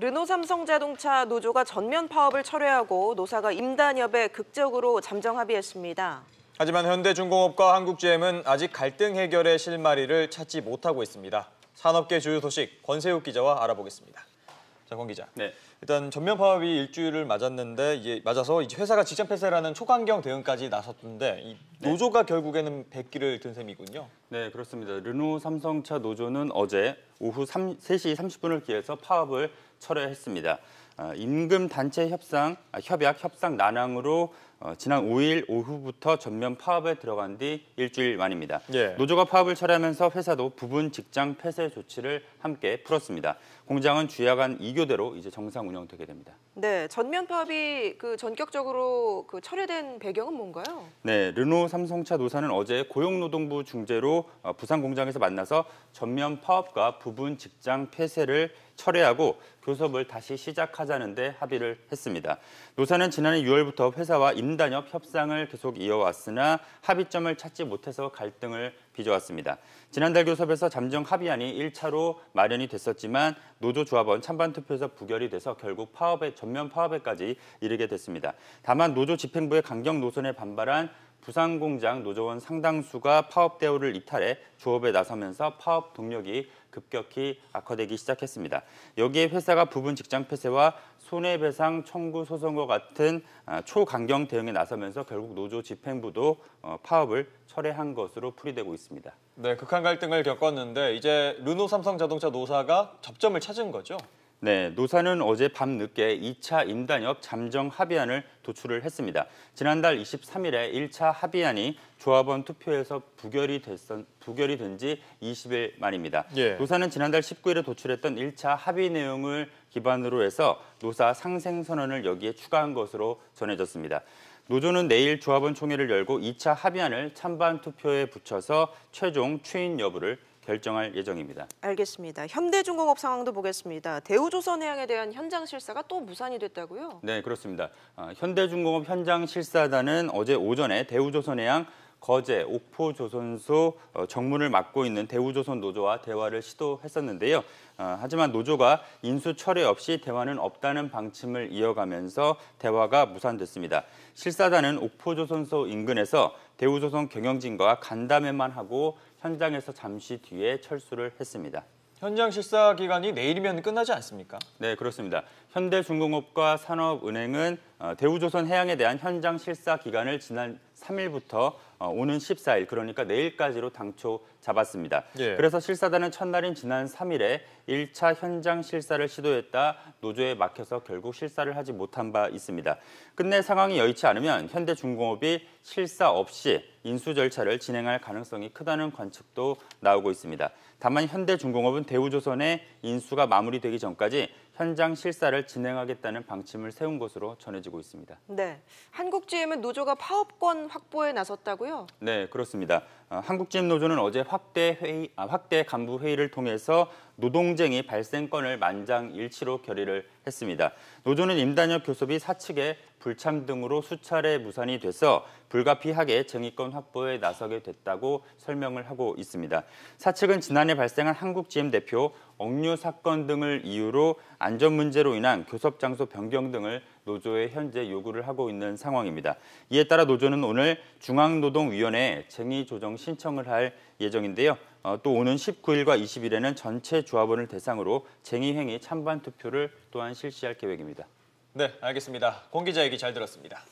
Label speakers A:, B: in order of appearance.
A: 르노 삼성자동차 노조가 전면 파업을 철회하고 노사가 임단협에 극적으로 잠정 합의했습니다.
B: 하지만 현대중공업과 한국GM은 아직 갈등 해결의 실마리를 찾지 못하고 있습니다. 산업계 주요 소식 권세욱 기자와 알아보겠습니다. 자권 기자. 네. 일단 전면 파업이 일주일을 맞았는데 이제 맞아서 이제 회사가 직장 폐쇄라는 초강경 대응까지 나섰던데이 네. 노조가 네. 결국에는 백기를 든 셈이군요. 네, 그렇습니다. 르노 삼성차 노조는 어제 오후 3, 3시 30분을 기해서 파업을 철회했습니다. 아, 임금 단체 협상 아, 협약 협상 난항으로 어, 지난 5일 오후부터 전면 파업에 들어간 뒤 일주일 만입니다. 예. 노조가 파업을 철회하면서 회사도 부분 직장 폐쇄 조치를 함께 풀었습니다. 공장은 주야간 2교대로 이제 정상 운영되게 됩니다.
A: 네, 전면 파업이 그 전격적으로 그 철회된 배경은 뭔가요?
B: 네, 르노 삼성차 노사는 어제 고용노동부 중재로 어, 부산 공장에서 만나서 전면 파업과 부분 직장 폐쇄를 철회하고 교섭을 다시 시작하자는데 합의를 했습니다. 노사는 지난해 6월부터 회사와 임단협 협상을 계속 이어왔으나 합의점을 찾지 못해서 갈등을 빚어왔습니다. 지난달 교섭에서 잠정 합의안이 1차로 마련이 됐었지만 노조 조합원 찬반 투표에서 부결이 돼서 결국 파업에 전면 파업에까지 이르게 됐습니다. 다만 노조 집행부의 강경 노선에 반발한 부산공장 노조원 상당수가 파업 대우를 이탈해 조업에 나서면서 파업 동력이 급격히 악화되기 시작했습니다. 여기에 회사가 부분 직장 폐쇄와 손해배상 청구 소송과 같은 아, 초강경 대응에 나서면서 결국 노조 집행부도 어, 파업을 철회한 것으로 풀이되고 있습니다. 네, 극한 갈등을 겪었는데 이제 르노 삼성자동차 노사가 접점을 찾은 거죠? 네, 노사는 어제 밤늦게 2차 임단협 잠정 합의안을 도출을 했습니다. 지난달 23일에 1차 합의안이 조합원 투표에서 부결이, 됐선, 부결이 된지 20일 만입니다. 예. 노사는 지난달 19일에 도출했던 1차 합의 내용을 기반으로 해서 노사 상생선언을 여기에 추가한 것으로 전해졌습니다. 노조는 내일 조합원 총회를 열고 2차 합의안을 찬반 투표에 붙여서 최종 추인 여부를 결정할 예정입니다.
A: 알겠습니다. 현대중공업 상황도 보겠습니다. 대우조선해양에 대한 현장 실사가 또 무산이 됐다고요?
B: 네, 그렇습니다. 어, 현대중공업 현장 실사단은 어제 오전에 대우조선해양 거제, 옥포조선소 어, 정문을 막고 있는 대우조선 노조와 대화를 시도했었는데요. 어, 하지만 노조가 인수 철회 없이 대화는 없다는 방침을 이어가면서 대화가 무산됐습니다. 실사단은 옥포조선소 인근에서 대우조선 경영진과 간담회만 하고 현장에서 잠시 뒤에 철수를 했습니다. 현장 실사 기간이 내일이면 끝나지 않습니까? 네, 그렇습니다. 현대중공업과 산업은행은 어, 대우조선 해양에 대한 현장 실사 기간을 지난 3일부터 어, 오는 14일 그러니까 내일까지로 당초 잡았습니다. 예. 그래서 실사단은 첫날인 지난 3일에 1차 현장 실사를 시도했다 노조에 막혀서 결국 실사를 하지 못한 바 있습니다. 끝내 상황이 여의치 않으면 현대중공업이 실사 없이 인수 절차를 진행할 가능성이 크다는 관측도 나오고 있습니다. 다만 현대중공업은 대우조선의 인수가 마무리되기 전까지 현장 실사를 진행하겠다는 방침을 세운 것으로 전해지고 있습니다.
A: 네, 한국GM은 노조가 파업권 확보에 나섰다고요?
B: 네, 그렇습니다. 어, 한국GM 노조는 어제 확대 회의, 아, 확대 간부 회의를 통해서 노동쟁이 발생권을 만장일치로 결의를 했습니다. 노조는 임단혁 교섭이 사측의 불참 등으로 수차례 무산이 돼서 불가피하게 쟁의권 확보에 나서게 됐다고 설명을 하고 있습니다. 사측은 지난해 발생한 한국GM 대표 억류 사건 등을 이유로 안전 문제로 인한 교섭 장소 변경 등을 노조에 현재 요구를 하고 있는 상황입니다. 이에 따라 노조는 오늘 중앙노동위원회에 쟁의 조정 신청을 할 예정인데요. 어, 또 오는 19일과 20일에는 전체 조합원을 대상으로 쟁의 행위 찬반 투표를 또한 실시할 계획입니다. 네, 알겠습니다. 공 기자 얘기 잘 들었습니다.